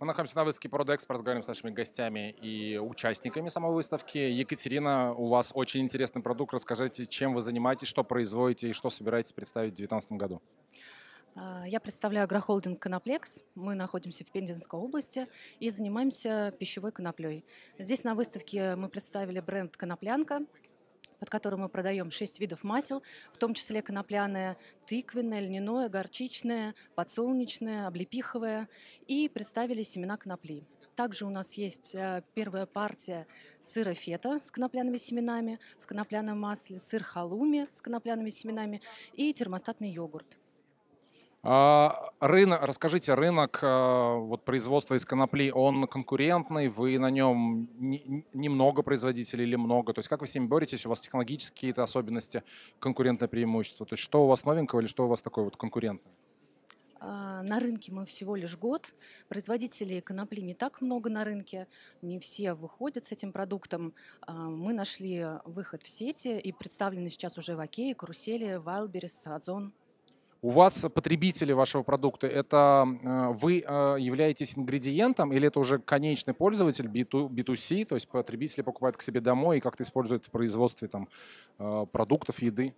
Мы находимся на выставке ProDex, разговариваем с нашими гостями и участниками самой выставки. Екатерина, у вас очень интересный продукт. Расскажите, чем вы занимаетесь, что производите и что собираетесь представить в 2019 году. А, я представляю агрохолдинг «Коноплекс». Мы находимся в Пензенской области и занимаемся пищевой коноплей. Здесь на выставке мы представили бренд «Коноплянка», под которым мы продаем 6 видов масел, в том числе конопляное, тыквенное, льняное, горчичное, подсолнечное, облепиховое, и представили семена конопли. Также у нас есть э, первая партия сыра фета с конопляными семенами, в конопляном масле сыр халуми с конопляными семенами и термостатный йогурт. А, рынок, расскажите, рынок э, вот, производства из конопли, он конкурентный? Вы на нем немного не производителей или много? То есть как вы с ними боретесь? У вас технологические какие-то особенности, конкурентное преимущество? То есть что у вас новенького или что у вас такое вот конкурентное? А, на рынке мы всего лишь год. Производителей конопли не так много на рынке. Не все выходят с этим продуктом. А, мы нашли выход в сети и представлены сейчас уже в Окее, Карусели, Вайлберис, Озон у вас потребители вашего продукта, это э, вы э, являетесь ингредиентом или это уже конечный пользователь B2C, то есть потребители покупают к себе домой и как-то используют в производстве там, э, продуктов, еды?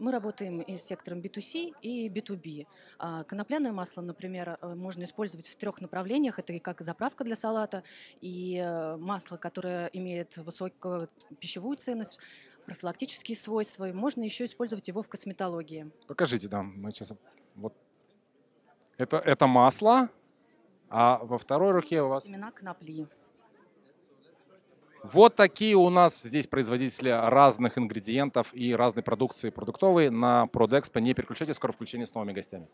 Мы работаем и с сектором B2C и B2B. А, конопляное масло, например, можно использовать в трех направлениях. Это и как заправка для салата, и масло, которое имеет высокую пищевую ценность, профилактические свойства, и можно еще использовать его в косметологии. Покажите, да, мы сейчас... Вот. Это, это масло, а во второй руке у вас... Семена конопли. Вот такие у нас здесь производители разных ингредиентов и разной продукции продуктовой на Prodexpo. Не переключайте, скоро включение с новыми гостями.